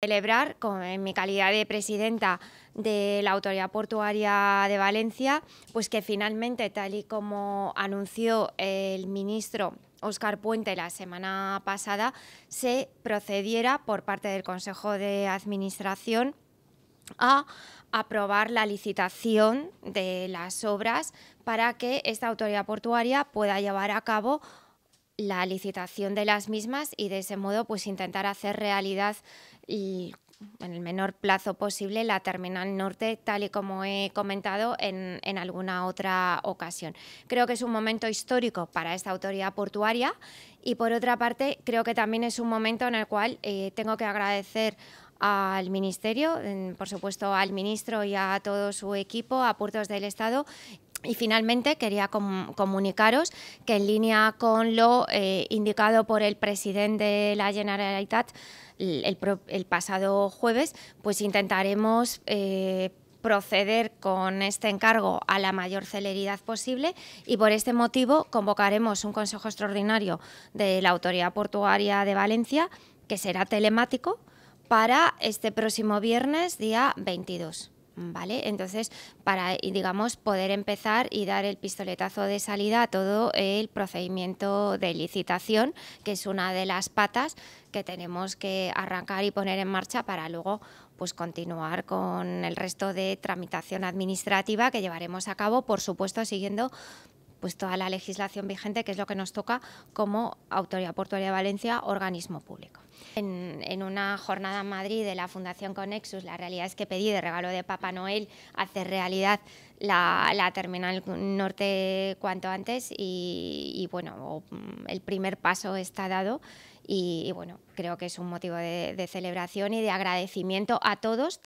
celebrar en mi calidad de presidenta de la Autoridad Portuaria de Valencia, pues que finalmente, tal y como anunció el ministro Óscar Puente la semana pasada, se procediera por parte del Consejo de Administración a aprobar la licitación de las obras para que esta autoridad portuaria pueda llevar a cabo la licitación de las mismas y de ese modo pues intentar hacer realidad y en el menor plazo posible la terminal norte, tal y como he comentado en, en, alguna otra ocasión. Creo que es un momento histórico para esta autoridad portuaria y por otra parte creo que también es un momento en el cual eh, tengo que agradecer al Ministerio, por supuesto al Ministro y a todo su equipo, a Puertos del Estado, y finalmente quería comunicaros que en línea con lo eh, indicado por el presidente de la Generalitat el, pasado jueves, pues intentaremos eh, proceder con este encargo a la mayor celeridad posible y por este motivo convocaremos un Consejo Extraordinario de la Autoridad Portuaria de Valencia, que será telemático, para este próximo viernes, día 22. ¿vale? Entonces, para, digamos, poder empezar y dar el pistoletazo de salida a todo el procedimiento de licitación, que es una de las patas que tenemos que arrancar y poner en marcha para luego pues continuar con el resto de tramitación administrativa que llevaremos a cabo, por supuesto, siguiendo pues toda la legislación vigente, que es lo que nos toca como Autoridad Portuaria de Valencia, organismo público. En, una jornada en Madrid de la Fundación Conexus, la realidad es que pedí de regalo de Papá Noel hacer realidad la, terminal norte cuanto antes y, bueno, mm, el primer paso está dado y, bueno, creo que es un motivo de, de celebración y de agradecimiento a todos,